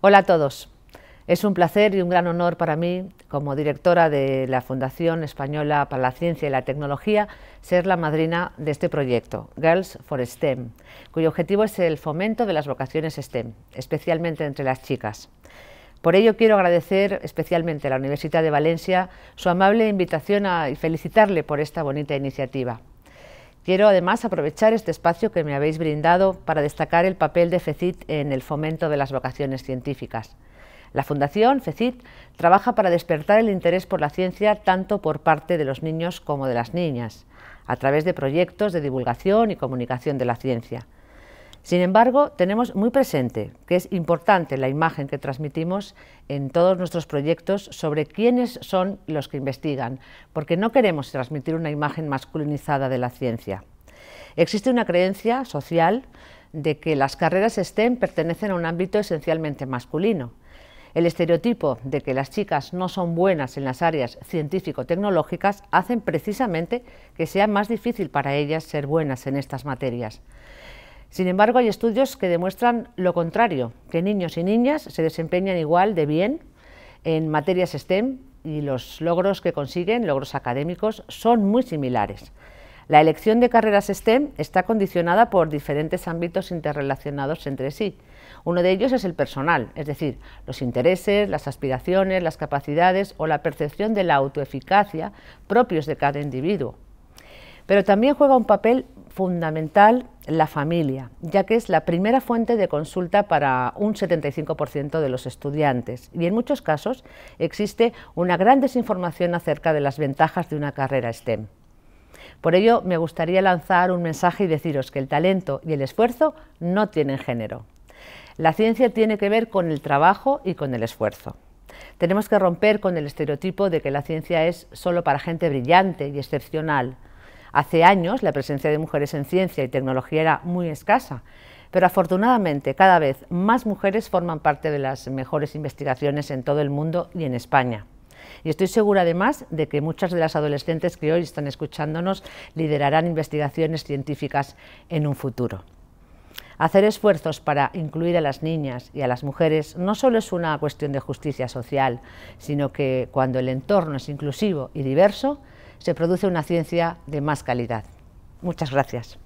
Hola a todos. Es un placer y un gran honor para mí, como directora de la Fundación Española para la Ciencia y la Tecnología, ser la madrina de este proyecto, Girls for STEM, cuyo objetivo es el fomento de las vocaciones STEM, especialmente entre las chicas. Por ello quiero agradecer especialmente a la Universidad de Valencia su amable invitación y felicitarle por esta bonita iniciativa. Quiero además aprovechar este espacio que me habéis brindado para destacar el papel de FECIT en el fomento de las vocaciones científicas. La Fundación FECIT trabaja para despertar el interés por la ciencia tanto por parte de los niños como de las niñas, a través de proyectos de divulgación y comunicación de la ciencia. Sin embargo, tenemos muy presente que es importante la imagen que transmitimos en todos nuestros proyectos sobre quiénes son los que investigan, porque no queremos transmitir una imagen masculinizada de la ciencia. Existe una creencia social de que las carreras STEM pertenecen a un ámbito esencialmente masculino. El estereotipo de que las chicas no son buenas en las áreas científico-tecnológicas hacen precisamente que sea más difícil para ellas ser buenas en estas materias. Sin embargo, hay estudios que demuestran lo contrario, que niños y niñas se desempeñan igual de bien en materias STEM y los logros que consiguen, logros académicos, son muy similares. La elección de carreras STEM está condicionada por diferentes ámbitos interrelacionados entre sí. Uno de ellos es el personal, es decir, los intereses, las aspiraciones, las capacidades o la percepción de la autoeficacia propios de cada individuo. Pero también juega un papel fundamental la familia, ya que es la primera fuente de consulta para un 75% de los estudiantes y en muchos casos existe una gran desinformación acerca de las ventajas de una carrera STEM. Por ello, me gustaría lanzar un mensaje y deciros que el talento y el esfuerzo no tienen género. La ciencia tiene que ver con el trabajo y con el esfuerzo. Tenemos que romper con el estereotipo de que la ciencia es solo para gente brillante y excepcional, Hace años la presencia de mujeres en ciencia y tecnología era muy escasa, pero afortunadamente cada vez más mujeres forman parte de las mejores investigaciones en todo el mundo y en España. Y estoy segura además de que muchas de las adolescentes que hoy están escuchándonos liderarán investigaciones científicas en un futuro. Hacer esfuerzos para incluir a las niñas y a las mujeres no solo es una cuestión de justicia social, sino que cuando el entorno es inclusivo y diverso, se produce una ciencia de más calidad. Muchas gracias.